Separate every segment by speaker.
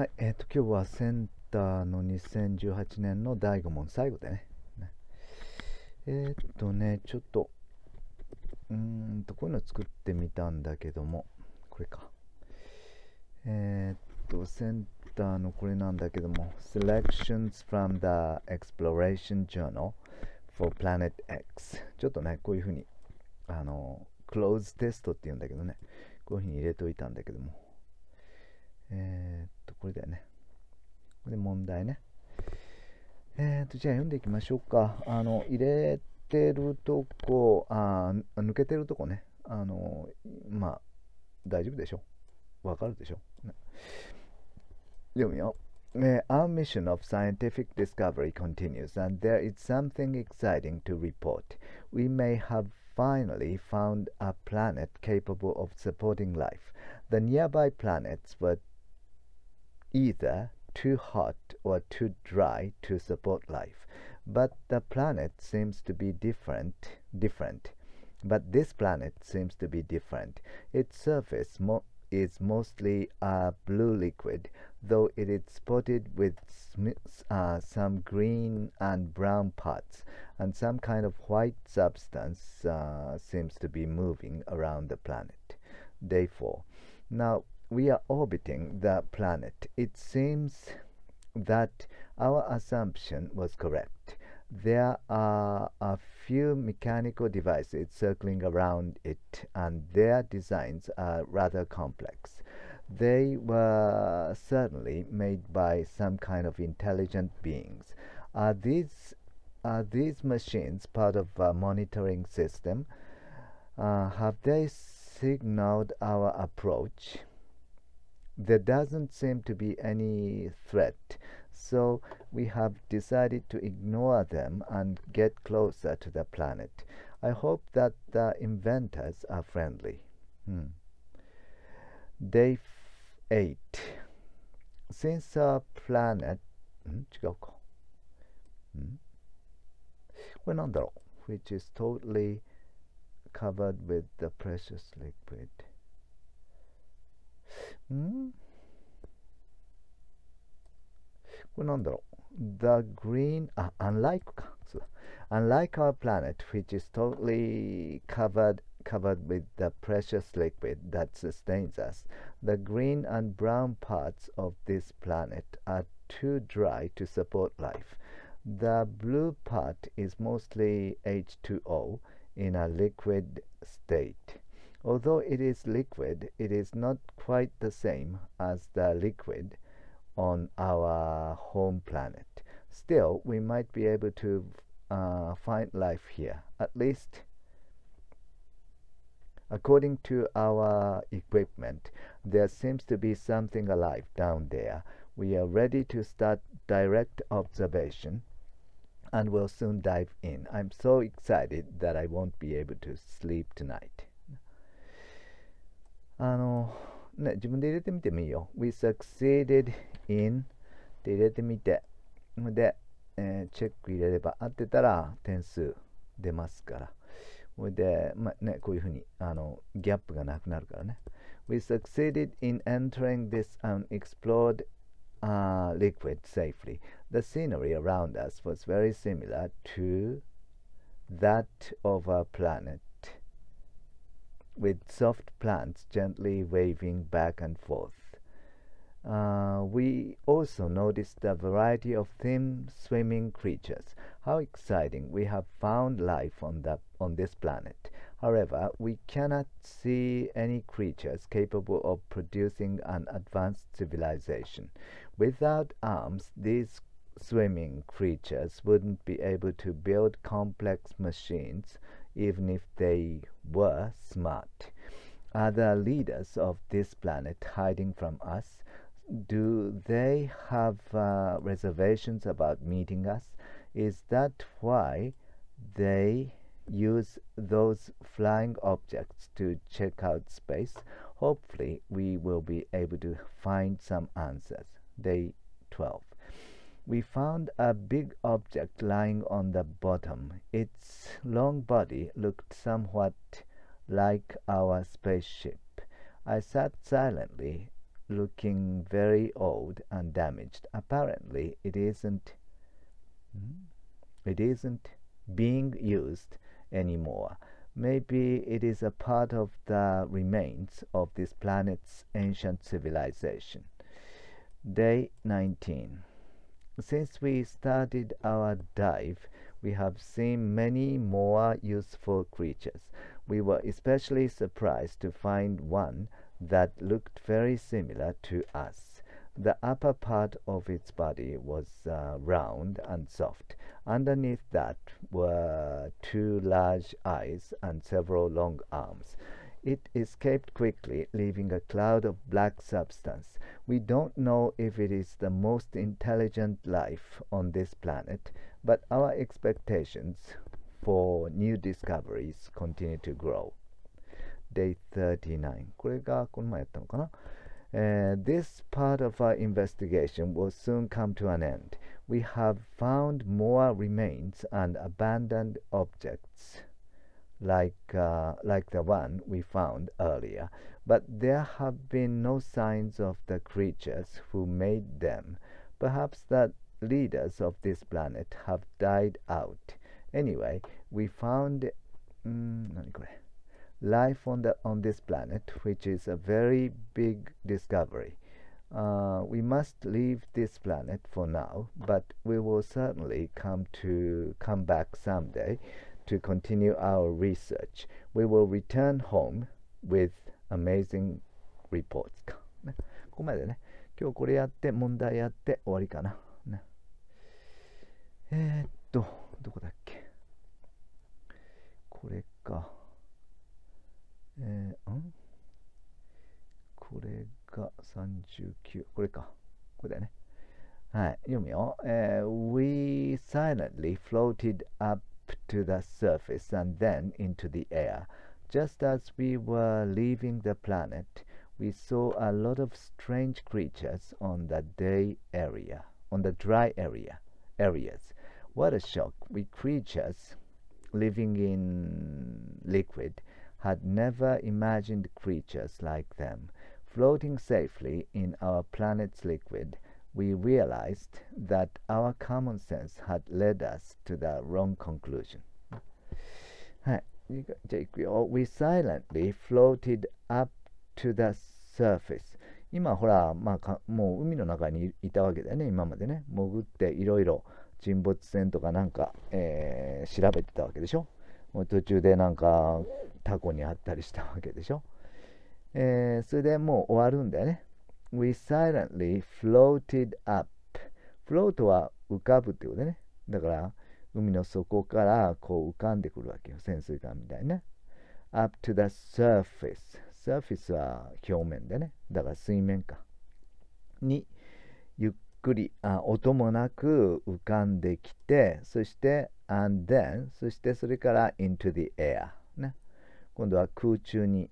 Speaker 1: はい、えっ、ー、と、今日はセンターの2018年の第5問、最後でね。えっ、ー、とね、ちょっと、うんと、こういうの作ってみたんだけども、これか。えっ、ー、と、センターのこれなんだけども、Selections from the Exploration Journal for Planet X。ちょっとね、こういうふうに、あの、クローズテストって言うんだけどね、こういうふうに入れといたんだけども、えー、っと、これだよね。これ問題ね。えー、っと、じゃあ読んでいきましょうか。あの、入れてるとこ、あ抜けてるとこね。あの、まあ、大丈夫でしょ。わかるでしょ。ね、読むよ。our mission of scientific discovery continues, and there is something exciting to report. We may have finally found a planet capable of supporting life. The nearby planets were either too hot or too dry to support life. But the planet seems to be different. Different. But this planet seems to be different. Its surface mo is mostly a blue liquid, though it is spotted with uh, some green and brown parts, and some kind of white substance uh, seems to be moving around the planet. Day 4. Now, we are orbiting the planet, it seems that our assumption was correct. There are a few mechanical devices circling around it, and their designs are rather complex. They were certainly made by some kind of intelligent beings. Are these, are these machines part of a monitoring system? Uh, have they signaled our approach? there doesn't seem to be any threat. So we have decided to ignore them and get closer to the planet. I hope that the inventors are friendly. Hmm. Day 8 Since our planet hmm, hmm. which is totally covered with the precious liquid んこれなんだろう hmm? The green, あ、unlike uh, か。そう Unlike our planet, which is totally covered covered with the precious liquid that sustains us. The green and brown parts of this planet are too dry to support life. The blue part is mostly H2O in a liquid state. Although it is liquid, it is not quite the same as the liquid on our home planet. Still, we might be able to uh, find life here, at least according to our equipment. There seems to be something alive down there. We are ready to start direct observation and will soon dive in. I'm so excited that I won't be able to sleep tonight. あの、ね、自分で入れてみてもいいよ。We succeeded in って入れてみて。で、えー、チェック入れれば合ってたら点数出ますから。それで、まあね、こういうふうにあのギャップがなくなるからね。We succeeded in entering this unexplored uh, liquid safely. The scenery around us was very similar to that of our planet with soft plants gently waving back and forth. Uh, we also noticed a variety of thin swimming creatures. How exciting! We have found life on, the, on this planet. However, we cannot see any creatures capable of producing an advanced civilization. Without arms, these swimming creatures wouldn't be able to build complex machines even if they were smart. Are the leaders of this planet hiding from us, do they have uh, reservations about meeting us? Is that why they use those flying objects to check out space? Hopefully, we will be able to find some answers. Day 12. We found a big object lying on the bottom. Its long body looked somewhat like our spaceship. I sat silently, looking very old and damaged. Apparently, it isn't it isn't being used anymore. Maybe it is a part of the remains of this planet's ancient civilization. Day 19. Since we started our dive, we have seen many more useful creatures. We were especially surprised to find one that looked very similar to us. The upper part of its body was uh, round and soft. Underneath that were two large eyes and several long arms. It escaped quickly, leaving a cloud of black substance. We don't know if it is the most intelligent life on this planet, but our expectations for new discoveries continue to grow. Day 39. Uh, this part of our investigation will soon come to an end. We have found more remains and abandoned objects like, uh, like the one we found earlier, but there have been no signs of the creatures who made them. Perhaps the leaders of this planet have died out. Anyway, we found mm, life on, the, on this planet, which is a very big discovery. Uh, we must leave this planet for now, but we will certainly come to come back someday to continue our research. We will return home with amazing reports. ね。ここまでね。今日これやって、問題やって終わりかな。ね、えー、っと、どこだっけこれか。えー、んこれが39。これか。これだよね。はい。読むよ。えー、We silently floated up to the surface and then into the air. Just as we were leaving the planet, we saw a lot of strange creatures on the day area, on the dry area areas. What a shock! We creatures living in liquid had never imagined creatures like them floating safely in our planet's liquid we realized that our common sense had led us to the wrong conclusion. はい。じゃあいくよ。We silently floated up to the surface. 今ほら、まあか、もう海の中にいたわけだよね、今までね。潜っていろいろ沈没船とかなんか、えー、調べてたわけでしょ。もう途中でなんかタコにあったりしたわけでしょ。えー、それでもう終わるんだよね。we silently floated up float は浮かぶってことねだから海の底からこう浮かんでくるわけよ潜水艦みたいな up to the surface surface は表面でねだから水面下にゆっくりあ音もなく浮かんできてそして and then そしてそれから into the air ね今度は空中に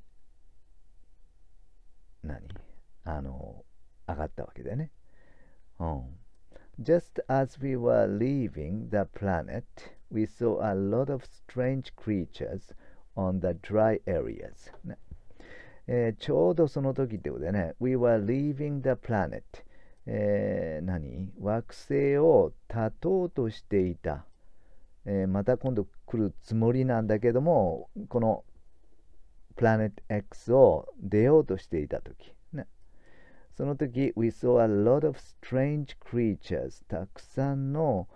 Speaker 1: 何あの、上がったわけだよね。うん。Just as we were leaving the planet, we saw a lot of strange creatures on the dry areas.、ねえー、ちょうどその時ってことだよね。We were leaving the planet. えー、何惑星を立とうとしていた、えー、また今度来るつもりなんだけどもこの Planet X を出ようとしていた時、ね、その時 We saw a lot of strange creatures たくさんの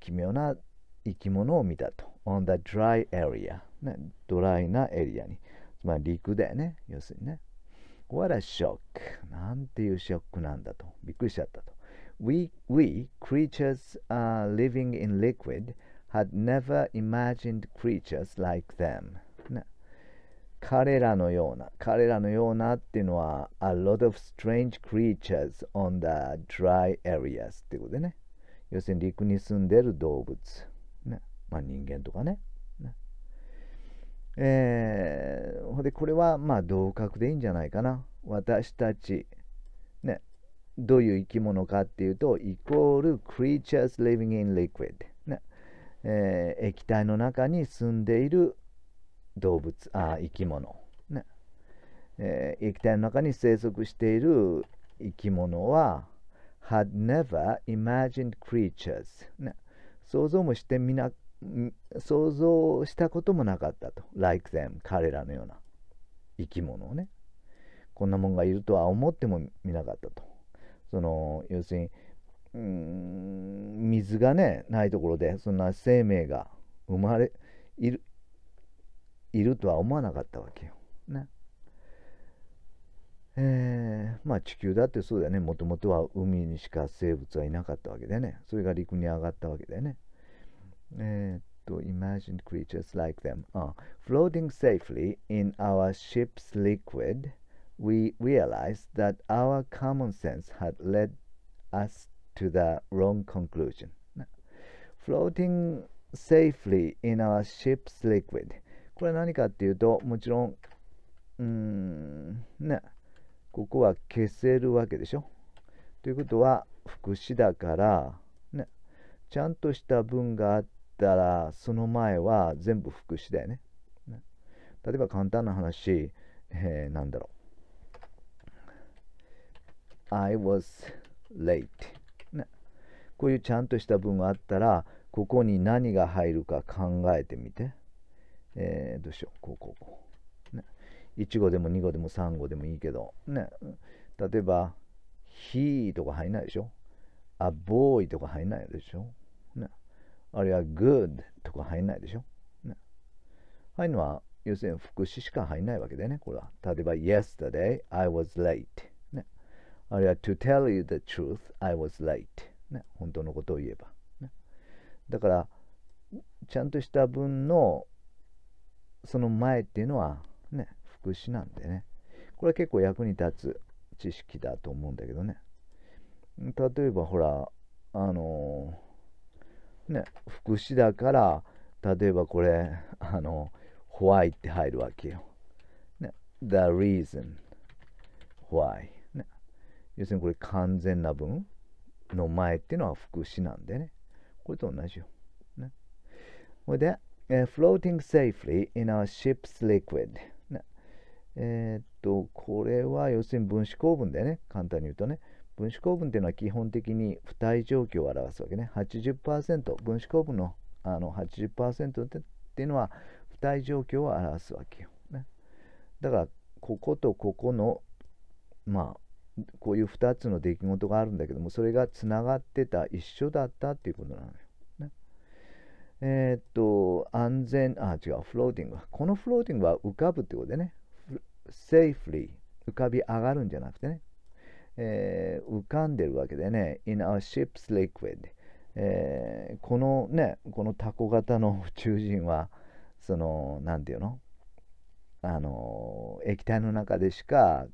Speaker 1: 奇妙な生き物を見たと on the dry area、ね、ドライなエリアにつまり陸だよね要するにね What a shock なんていうショックなんだとびっくりしちゃったと We, we creatures uh, living in liquid had never imagined creatures like them 彼らのような、彼らのようなっていうのは、a lot of strange creatures on the dry areas ってことでね。要するに陸に住んでる動物。ね。まあ人間とかね。ねえー、ほで、これはまあ同格でいいんじゃないかな。私たち、ね。どういう生き物かっていうと、イコール creatures living in liquid。ねえー、液体の中に住んでいる動物あ生き物、ねえー、液体の中に生息している生き物は had never imagined creatures、ね、想像もしてみな想像したこともなかったと like them 彼らのような生き物をねこんなもんがいるとは思ってもみなかったとその要するにうん水がねないところでそんな生命が生まれいるいるとは思わなかったわけよ。ね。えー、まあ地球だってそうだよねもともとは海にしか生物はいなかったわけでねそれが陸に上がったわけでねえー、っと Imagine d creatures like them、uh, floating safely in our ship's liquid we realized that our common sense had led us to the wrong conclusion floating safely in our ship's liquid これ何かっていうと、もちろん、うーん、ね、ここは消せるわけでしょ。ということは、副詞だから、ね、ちゃんとした文があったら、その前は全部副詞だよね。ね例えば簡単な話、えー、なんだろう。I was late、ね。こういうちゃんとした文があったら、ここに何が入るか考えてみて。えー、どうしよう、こう、こう、こう。ね、1号でも2号でも3号でもいいけど、ね、例えば、he とか入んないでしょ。a boy とか入んないでしょ。ね、あるいは good とか入んないでしょ。ね、入るのは、要するに副詞しか入んないわけでね、これは。例えば、yesterday I was late、ね。あるいは、to tell you the truth I was late、ね。本当のことを言えば。ね、だから、ちゃんとした文のその前っていうのはね副詞なんでねこれは結構役に立つ知識だと思うんだけどね例えばほらあのー、ね副詞だから例えばこれあの「why」って入るわけよ、ね、The reason why、ね、要するにこれ完全な文の前っていうのは副詞なんでねこれと同じよ、ね、ほいで floating safely in our ship's liquid えっとこれは要するに分子構文でね簡単に言うとね分子構文っていうのは基本的に付体状況を表すわけね80%分子構文のあの80%っていうのは付体状況を表すわけよ、ね、だからこことここのまあこういう2つの出来事があるんだけどもそれがつながってた一緒だったっていうことなのよえー、っと、安全、あ、違う、フローティング。このフローティングは浮かぶってことでね、safely 浮かび上がるんじゃなくてね、えー、浮かんでるわけでね、in our ship's liquid、えー、このね、このタコ型の宇宙人は、その、なんていうのあの、液体の中でしか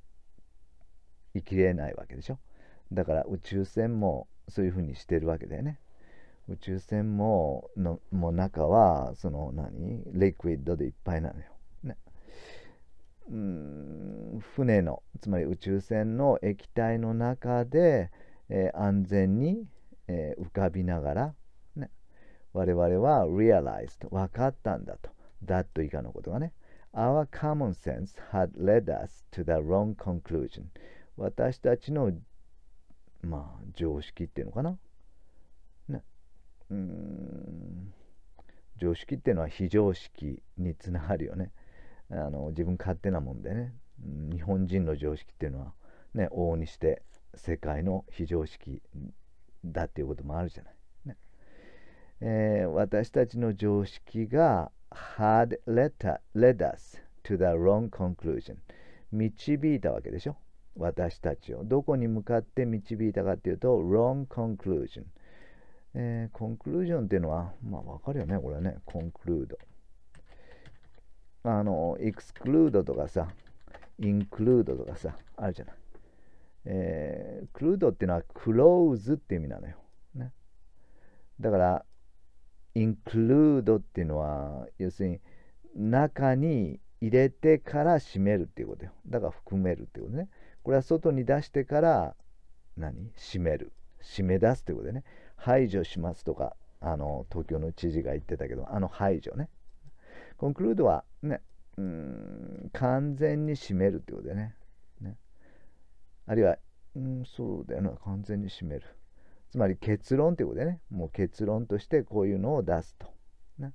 Speaker 1: 生きれないわけでしょ。だから宇宙船もそういうふうにしてるわけだよね。宇宙船ものも中はその何レクイッドでいっぱいなのよ、ね、うん船のつまり宇宙船の液体の中で、えー、安全に、えー、浮かびながら、ね、我々は realized 分かったんだと that 以下のことがね Our common sense had led us to the wrong conclusion 私たちのまあ常識っていうのかなうーん常識っていうのは非常識につながるよね あの自分勝手なもんでね日本人の常識っていうのはね往々にして世界の非常識だっていうこともあるじゃない、ねえー、私たちの常識が had led, led us to the wrong conclusion 導いたわけでしょ私たちをどこに向かって導いたかっていうと wrong conclusion えー、コンクルージョンっていうのは、まあ、わかるよね、これね、コンクルード。あの、エクスクルードとかさ、インクルードとかさ、あるじゃない。えー、クルードっていうのは、クローズって意味なのよ。ね、だから、インクルードっていうのは、要するに、中に入れてから閉めるっていうことよ。だから、含めるってことね。これは外に出してから、何閉める。締め出すていうことでね。排除しますとか、あの東京の知事が言ってたけど、あの排除ね。コンクルードはね、うん、完全に閉めるってことでね。ねあるいは、うん、そうだよな、完全に閉める。つまり結論ってことでね、もう結論としてこういうのを出すと。ね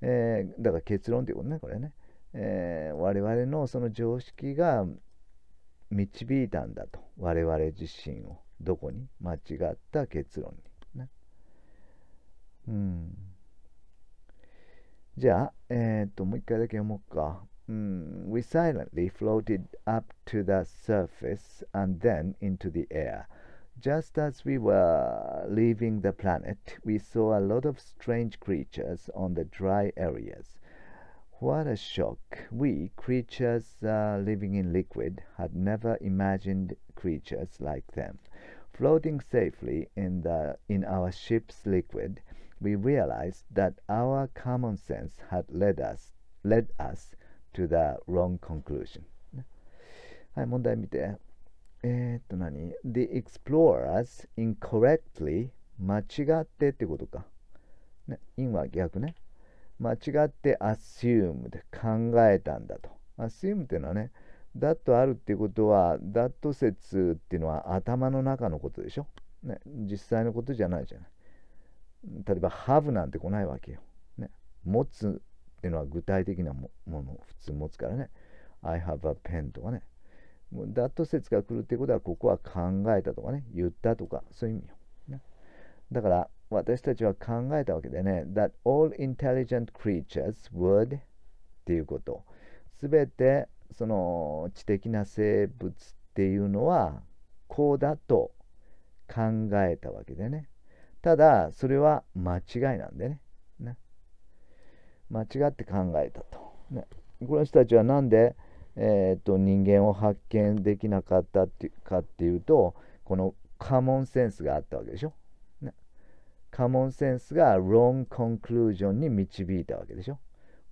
Speaker 1: えー、だから結論ってことね、これね。えー、我々のその常識が導いたんだと我々自身をどこに間違った結論に。うん。じゃあ、えっ、と、もう一回だけ読もうか。うん、We silently floated up to the surface and then into the air. Just as we were leaving the planet, we saw a lot of strange creatures on the dry areas. What a shock! We, creatures uh, living in liquid, had never imagined creatures like them. Floating safely in, the, in our ship's liquid, we realized that our common sense had led us, led us to the wrong conclusion. ?The explorers incorrectly 間違ってってことか。ね、in は逆ね。間違って assumed 考えたんだと。assume っていうのはね、だとあるっていうことは、だと説っていうのは頭の中のことでしょ。ね、実際のことじゃないじゃない。例えば、ハブなんて来ないわけよ。ね、持つっていうのは具体的なものを普通持つからね。I have a pen とかね。だと説が来るってことは、ここは考えたとかね、言ったとか、そういう意味よ。ね、だから、私たちは考えたわけでね、that all intelligent creatures would っていうこと。すべてその知的な生物っていうのはこうだと考えたわけでねただそれは間違いなんでねね間違って考えたと、ね、この人たちは何で、えーと、人間を発見できなかったってかっていうとこのカモンセンスがあったわけでしょ、ね、カモンセンスがロンコンクルージョンに導いたわけでしょ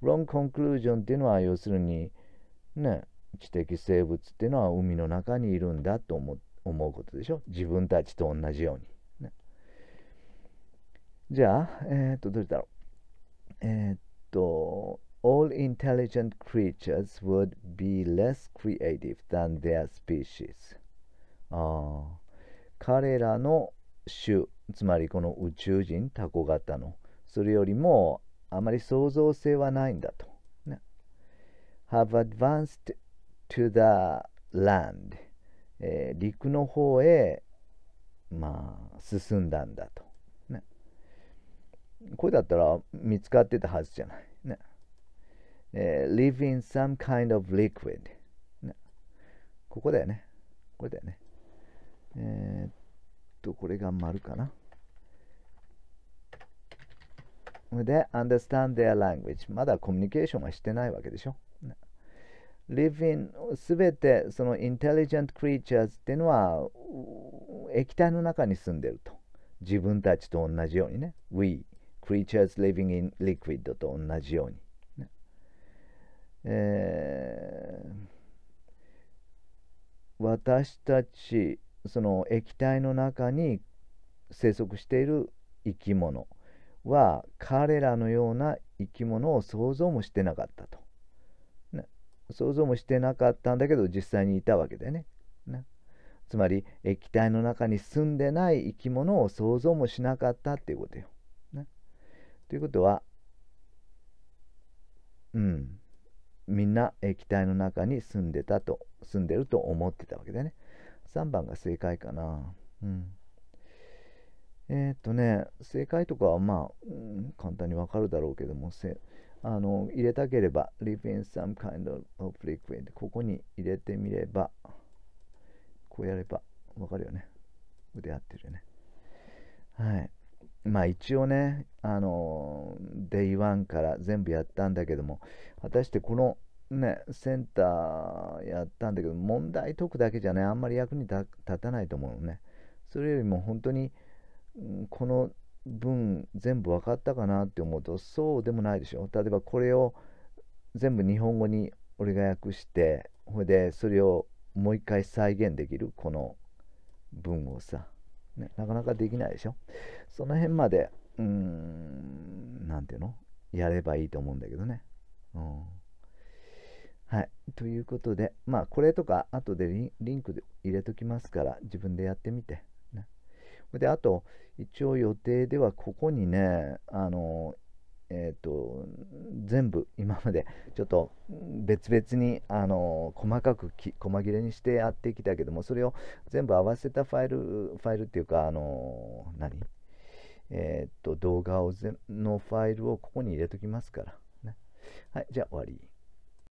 Speaker 1: ロンコンクルージョンっていうのは要するにね、知的生物っていうのは海の中にいるんだと思思うことでしょ自分たちと同じように、ね、じゃあえー、っとどうしたろうえー、っと All intelligent creatures would be less creative than their species あ彼らの種つまりこの宇宙人タコ型のそれよりもあまり創造性はないんだと have advanced to the land、えー、陸の方へ、まあ、進んだんだと、ね、これだったら見つかってたはずじゃない、ねえー、live in some kind of liquid、ね、ここだよねこれだよねえー、っとこれが丸かなで understand their language まだコミュニケーションはしてないわけでしょ living すべてその intelligent creatures っていうのは液体の中に住んでると自分たちと同じようにね we creatures living in liquid と同じように、ねえー、私たちその液体の中に生息している生き物は彼らのような生き物を想像もしてなかったと想像もしてなかったんだけど実際にいたわけでね。つまり液体の中に住んでない生き物を想像もしなかったっていうことよ。ね、ということはうんみんな液体の中に住んでたと住んでると思ってたわけでね。3番が正解かな。うんえっ、とね、正解とかはまあ、うん、簡単にわかるだろうけども、せあの入れたければ l i v in some kind of f r q u ここに入れてみればこうやればわかるよね腕合ってるよねはいまあ一応ねあの Day1 から全部やったんだけども果たしてこのねセンターやったんだけど問題解くだけじゃねあんまり役に立たないと思うのねそれよりも本当にこの分全部分かったかなって思うとそうでもないでしょ例えばこれを全部日本語に俺が訳してほいでそれをもう一回再現できるこの文をさ、ね、なかなかできないでしょその辺までうーん何て言うのやればいいと思うんだけどねうんはい。ということで、まあ、これとか、後でリンクで入れときますから、自分でやってみて。で、あと、一応予定ではここにね、あの、えっ、ー、と、全部今までちょっと別々に、あの、細かく細切れにしてやってきたけども、それを全部合わせたファイル、ファイルっていうか、あの、何えっ、ー、と、動画をのファイルをここに入れときますから。ね、はい、じゃあ終わり。